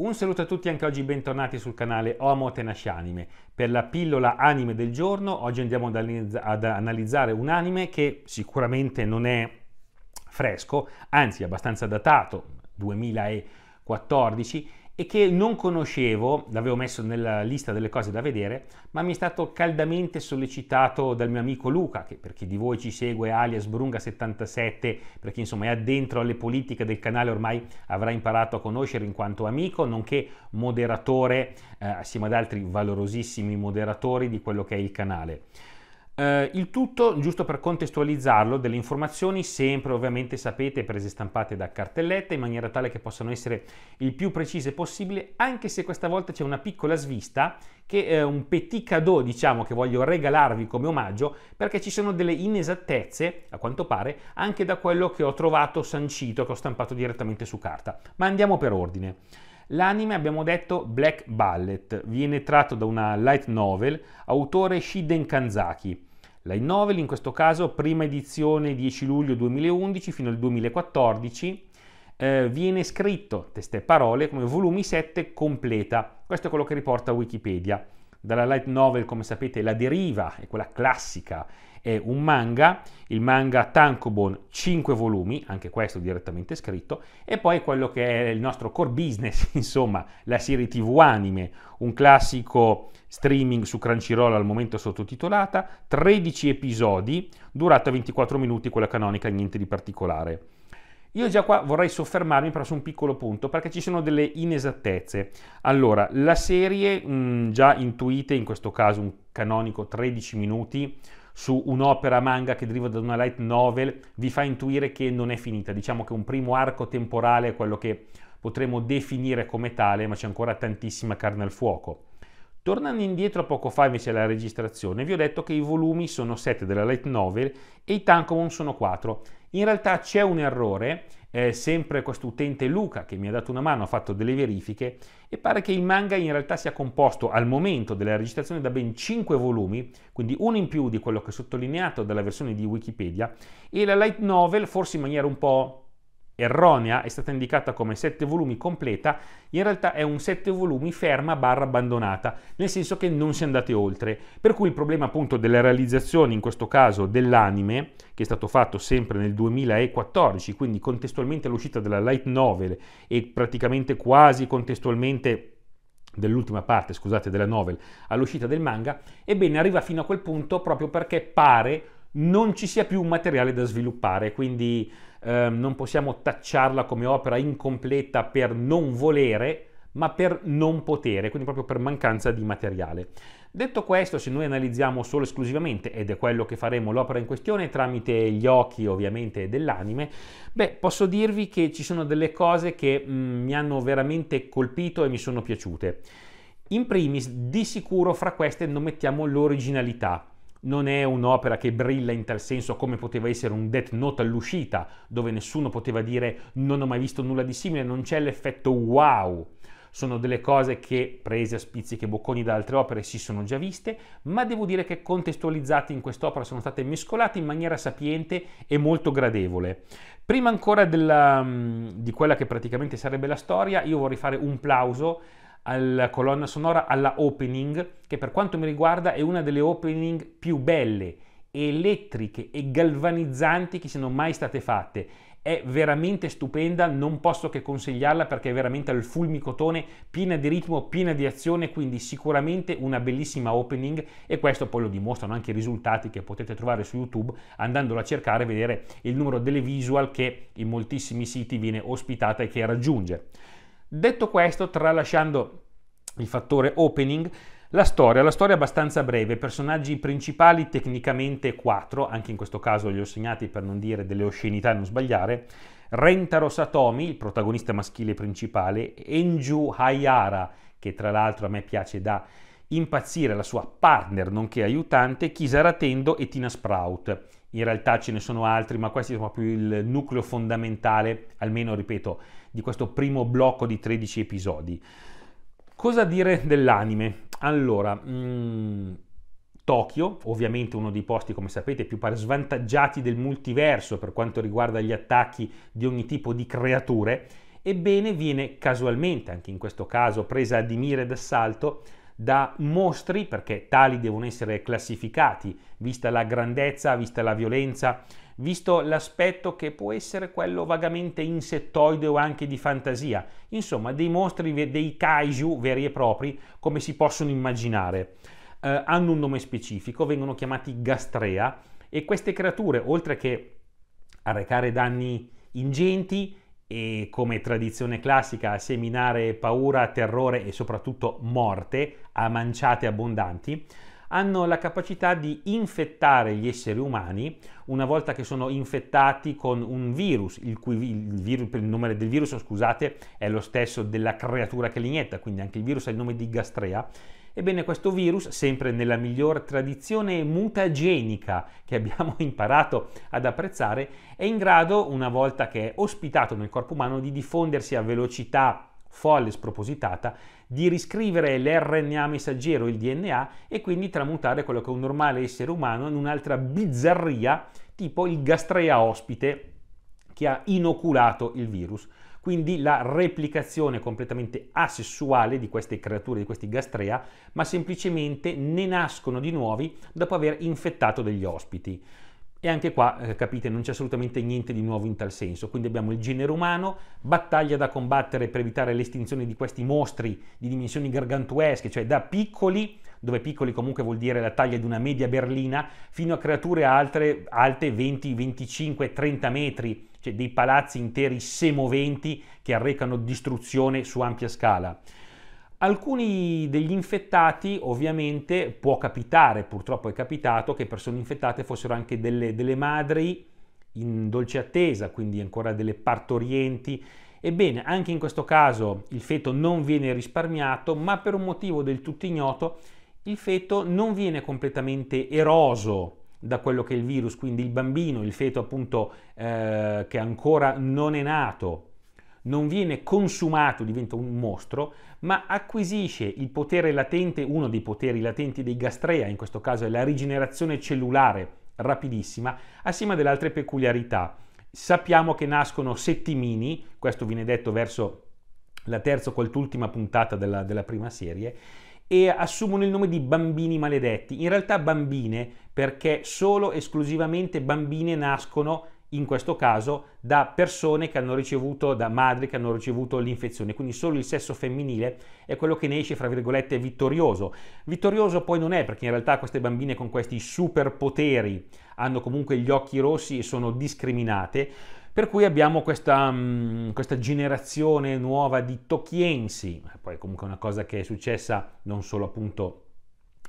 Un saluto a tutti anche oggi, bentornati sul canale Homo Tenashi Anime. Per la pillola anime del giorno, oggi andiamo ad analizzare un anime che sicuramente non è fresco, anzi abbastanza datato, 2014, e che non conoscevo, l'avevo messo nella lista delle cose da vedere, ma mi è stato caldamente sollecitato dal mio amico Luca, che per chi di voi ci segue alias Brunga77, perché insomma è addentro alle politiche del canale ormai avrà imparato a conoscere in quanto amico, nonché moderatore eh, assieme ad altri valorosissimi moderatori di quello che è il canale. Eh, il tutto, giusto per contestualizzarlo, delle informazioni sempre ovviamente sapete prese stampate da cartellette in maniera tale che possano essere il più precise possibile, anche se questa volta c'è una piccola svista che è eh, un petit cadeau, diciamo, che voglio regalarvi come omaggio, perché ci sono delle inesattezze, a quanto pare, anche da quello che ho trovato sancito, che ho stampato direttamente su carta. Ma andiamo per ordine. L'anime, abbiamo detto, Black Ballet, viene tratto da una light novel, autore Shiden Kanzaki. Light novel, in questo caso, prima edizione 10 luglio 2011 fino al 2014, eh, viene scritto, teste e parole, come volumi 7 completa. Questo è quello che riporta Wikipedia. Dalla light novel, come sapete, la deriva è quella classica è un manga, il manga Tankobon, 5 volumi, anche questo direttamente scritto, e poi quello che è il nostro core business, insomma, la serie TV anime, un classico streaming su Crunchyroll al momento sottotitolata, 13 episodi, durata 24 minuti, quella canonica, niente di particolare. Io già qua vorrei soffermarmi però su un piccolo punto perché ci sono delle inesattezze. Allora, la serie mh, già intuite, in questo caso un canonico 13 minuti, su un'opera manga che deriva da una light novel vi fa intuire che non è finita, diciamo che un primo arco temporale è quello che potremmo definire come tale, ma c'è ancora tantissima carne al fuoco. Tornando indietro poco fa invece alla registrazione, vi ho detto che i volumi sono 7 della light novel e i tankomon sono 4. In realtà c'è un errore, eh, sempre questo utente Luca che mi ha dato una mano ha fatto delle verifiche e pare che il manga in realtà sia composto al momento della registrazione da ben 5 volumi, quindi uno in più di quello che è sottolineato dalla versione di Wikipedia e la light novel forse in maniera un po' erronea, è stata indicata come 7 volumi completa, in realtà è un 7 volumi ferma barra abbandonata, nel senso che non si è andate oltre. Per cui il problema appunto della realizzazione, in questo caso dell'anime, che è stato fatto sempre nel 2014, quindi contestualmente all'uscita della light novel e praticamente quasi contestualmente dell'ultima parte, scusate, della novel all'uscita del manga, ebbene arriva fino a quel punto proprio perché pare non ci sia più un materiale da sviluppare, quindi eh, non possiamo tacciarla come opera incompleta per non volere, ma per non potere, quindi proprio per mancanza di materiale. Detto questo, se noi analizziamo solo esclusivamente, ed è quello che faremo l'opera in questione tramite gli occhi ovviamente dell'anime, beh, posso dirvi che ci sono delle cose che mh, mm, mi hanno veramente colpito e mi sono piaciute. In primis, di sicuro fra queste non mettiamo l'originalità non è un'opera che brilla in tal senso come poteva essere un Death Note all'uscita, dove nessuno poteva dire non ho mai visto nulla di simile, non c'è l'effetto wow. Sono delle cose che, prese a spizziche e bocconi da altre opere, si sono già viste, ma devo dire che contestualizzate in quest'opera sono state mescolate in maniera sapiente e molto gradevole. Prima ancora della, mm, di quella che praticamente sarebbe la storia, io vorrei fare un plauso alla colonna sonora, alla opening, che per quanto mi riguarda è una delle opening più belle, elettriche e galvanizzanti che siano mai state fatte. È veramente stupenda, non posso che consigliarla perché è veramente al fulmicotone, piena di ritmo, piena di azione, quindi sicuramente una bellissima opening e questo poi lo dimostrano anche i risultati che potete trovare su YouTube andandolo a cercare e vedere il numero delle visual che in moltissimi siti viene ospitata e che raggiunge. Detto questo, tralasciando il fattore opening, la storia, la storia è abbastanza breve, personaggi principali tecnicamente quattro, anche in questo caso li ho segnati per non dire delle oscenità e non sbagliare, Rentaro Satomi, il protagonista maschile principale, Enju Hayara, che tra l'altro a me piace da impazzire, la sua partner nonché aiutante, Kisara Tendo e Tina Sprout. In realtà ce ne sono altri, ma questi sono proprio il nucleo fondamentale, almeno ripeto, di questo primo blocco di 13 episodi. Cosa dire dell'anime? Allora, mh, mm, Tokyo, ovviamente uno dei posti, come sapete, più svantaggiati del multiverso per quanto riguarda gli attacchi di ogni tipo di creature, ebbene viene casualmente, anche in questo caso, presa di mira d'assalto da mostri, perché tali devono essere classificati, vista la grandezza, vista la violenza visto l'aspetto che può essere quello vagamente insettoide o anche di fantasia, insomma dei mostri, dei kaiju veri e propri, come si possono immaginare. Eh, hanno un nome specifico, vengono chiamati gastrea e queste creature, oltre che arrecare danni ingenti, e come tradizione classica a seminare paura, terrore e soprattutto morte a manciate abbondanti, hanno la capacità di infettare gli esseri umani una volta che sono infettati con un virus, il, cui, il, virus, il nome del virus scusate, è lo stesso della creatura che li inietta, quindi anche il virus ha il nome di gastrea. Ebbene, questo virus, sempre nella miglior tradizione mutagenica che abbiamo imparato ad apprezzare, è in grado, una volta che è ospitato nel corpo umano, di diffondersi a velocità folle spropositata di riscrivere l'RNA messaggero, il DNA, e quindi tramutare quello che è un normale essere umano in un'altra bizzarria, tipo il gastrea ospite che ha inoculato il virus. Quindi la replicazione completamente asessuale di queste creature, di questi gastrea, ma semplicemente ne nascono di nuovi dopo aver infettato degli ospiti. E anche qua, eh, capite, non c'è assolutamente niente di nuovo in tal senso. Quindi abbiamo il genere umano, battaglia da combattere per evitare l'estinzione di questi mostri di dimensioni gargantuesche, cioè da piccoli, dove piccoli comunque vuol dire la taglia di una media berlina, fino a creature altre, alte 20, 25, 30 metri, cioè dei palazzi interi semoventi che arrecano distruzione su ampia scala. Alcuni degli infettati, ovviamente, può capitare, purtroppo è capitato, che persone infettate fossero anche delle, delle madri in dolce attesa, quindi ancora delle partorienti. Ebbene, anche in questo caso il feto non viene risparmiato, ma per un motivo del tutto ignoto il feto non viene completamente eroso da quello che è il virus, quindi il bambino, il feto appunto eh, che ancora non è nato, non viene consumato, diventa un mostro, ma acquisisce il potere latente, uno dei poteri latenti dei gastrea, in questo caso è la rigenerazione cellulare rapidissima, assieme ad altre peculiarità. Sappiamo che nascono settimini, questo viene detto verso la terza o quest'ultima puntata della, della prima serie, e assumono il nome di bambini maledetti. In realtà bambine perché solo esclusivamente bambine nascono in questo caso da persone che hanno ricevuto, da madri che hanno ricevuto l'infezione, quindi solo il sesso femminile è quello che ne esce, fra virgolette, vittorioso. Vittorioso poi non è perché in realtà queste bambine con questi superpoteri hanno comunque gli occhi rossi e sono discriminate, per cui abbiamo questa, mh, mm, questa generazione nuova di tokiensi, eh, poi comunque è una cosa che è successa non solo appunto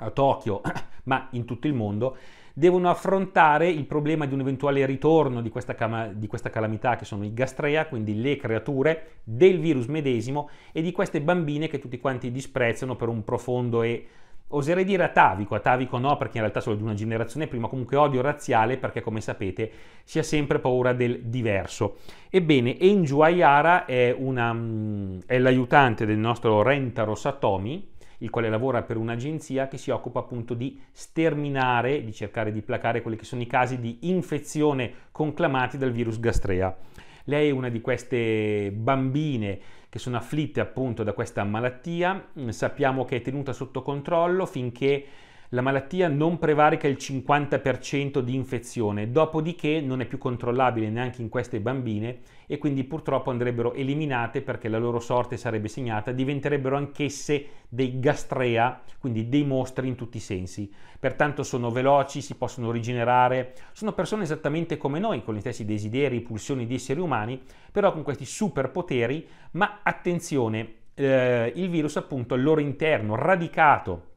a Tokyo, ma in tutto il mondo, devono affrontare il problema di un eventuale ritorno di questa, cam- di questa calamità che sono i gastrea, quindi le creature del virus medesimo e di queste bambine che tutti quanti disprezzano per un profondo e oserei dire atavico, atavico no perché in realtà sono di una generazione prima, comunque odio razziale perché come sapete si ha sempre paura del diverso. Ebbene, Enju Ayara è, una, mm, è l'aiutante del nostro Rentaro Satomi, il quale lavora per un'agenzia che si occupa appunto di sterminare, di cercare di placare quelli che sono i casi di infezione conclamati dal virus Gastrea. Lei è una di queste bambine che sono afflitte appunto da questa malattia, sappiamo che è tenuta sotto controllo finché la malattia non prevarica il 50% di infezione, dopodiché non è più controllabile neanche in queste bambine e quindi purtroppo andrebbero eliminate perché la loro sorte sarebbe segnata, diventerebbero anch'esse dei gastrea, quindi dei mostri in tutti i sensi. Pertanto sono veloci, si possono rigenerare, sono persone esattamente come noi, con gli stessi desideri, pulsioni di esseri umani, però con questi superpoteri, ma attenzione, eh, il virus appunto al loro interno, radicato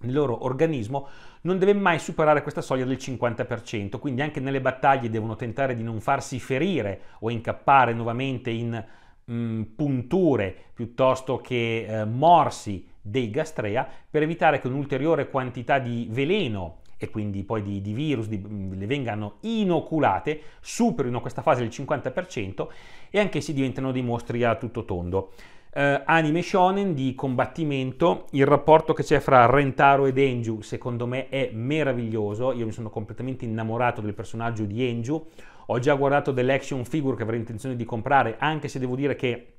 nel loro organismo non deve mai superare questa soglia del 50%, quindi anche nelle battaglie devono tentare di non farsi ferire o incappare nuovamente in mh, mm, punture piuttosto che eh, morsi dei gastrea per evitare che un'ulteriore quantità di veleno e quindi poi di, di virus di, mm, le vengano inoculate, superino questa fase del 50% e anche si diventano dei mostri a tutto tondo eh, anime shonen di combattimento, il rapporto che c'è fra Rentaro ed Enju secondo me è meraviglioso, io mi sono completamente innamorato del personaggio di Enju, ho già guardato delle action figure che avrei intenzione di comprare, anche se devo dire che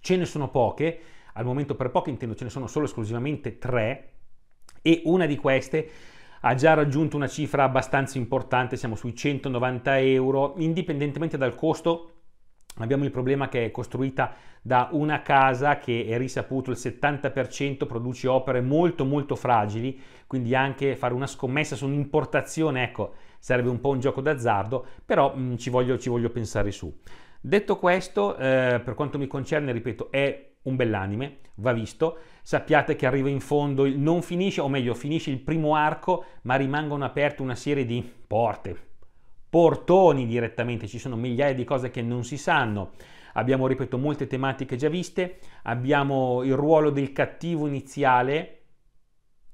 ce ne sono poche, al momento per poche intendo ce ne sono solo esclusivamente tre, e una di queste ha già raggiunto una cifra abbastanza importante, siamo sui 190 euro, indipendentemente dal costo Abbiamo il problema che è costruita da una casa che è risaputo il 70% produce opere molto molto fragili, quindi anche fare una scommessa su un'importazione, ecco, sarebbe un po' un gioco d'azzardo, però mh, mm, ci, voglio, ci, voglio, pensare su. Detto questo, eh, per quanto mi concerne, ripeto, è un bell'anime, va visto. Sappiate che arriva in fondo, non finisce, o meglio, finisce il primo arco, ma rimangono aperte una serie di porte, portoni direttamente, ci sono migliaia di cose che non si sanno. Abbiamo, ripeto, molte tematiche già viste, abbiamo il ruolo del cattivo iniziale,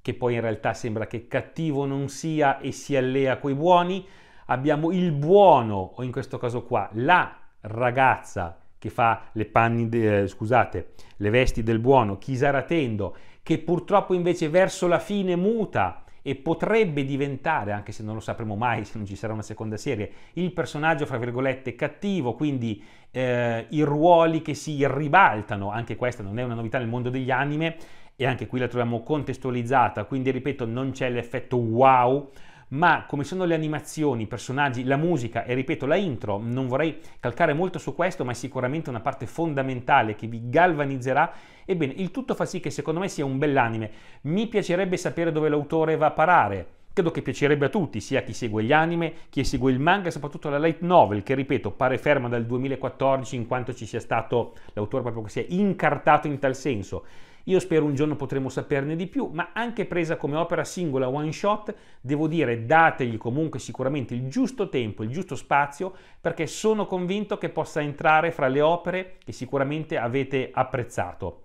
che poi in realtà sembra che cattivo non sia e si allea coi buoni, abbiamo il buono, o in questo caso qua, la ragazza che fa le, panni, eh, scusate, le vesti del buono, Kisaratendo, che purtroppo invece verso la fine muta, e potrebbe diventare, anche se non lo sapremo mai se non ci sarà una seconda serie, il personaggio, fra virgolette, cattivo, quindi eh, i ruoli che si ribaltano, anche questa non è una novità nel mondo degli anime, e anche qui la troviamo contestualizzata, quindi ripeto, non c'è l'effetto wow ma come sono le animazioni, i personaggi, la musica e ripeto la intro, non vorrei calcare molto su questo, ma è sicuramente una parte fondamentale che vi galvanizzerà. Ebbene, il tutto fa sì che secondo me sia un bell'anime. Mi piacerebbe sapere dove l'autore va a parare. Credo che piacerebbe a tutti, sia a chi segue gli anime, chi segue il manga, soprattutto la light novel, che ripeto pare ferma dal 2014 in quanto ci sia stato l'autore proprio che si è incartato in tal senso. Io spero un giorno potremo saperne di più, ma anche presa come opera singola one shot, devo dire dategli comunque sicuramente il giusto tempo, il giusto spazio, perché sono convinto che possa entrare fra le opere che sicuramente avete apprezzato.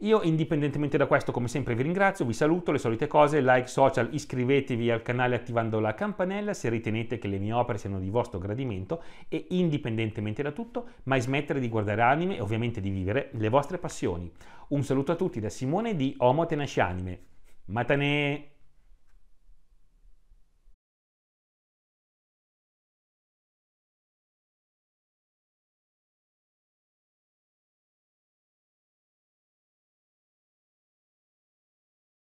Io indipendentemente da questo, come sempre, vi ringrazio, vi saluto, le solite cose, like social, iscrivetevi al canale attivando la campanella se ritenete che le mie opere siano di vostro gradimento e indipendentemente da tutto, mai smettere di guardare anime e ovviamente di vivere le vostre passioni. Un saluto a tutti da Simone di Homo Tenaci Anime. Matane!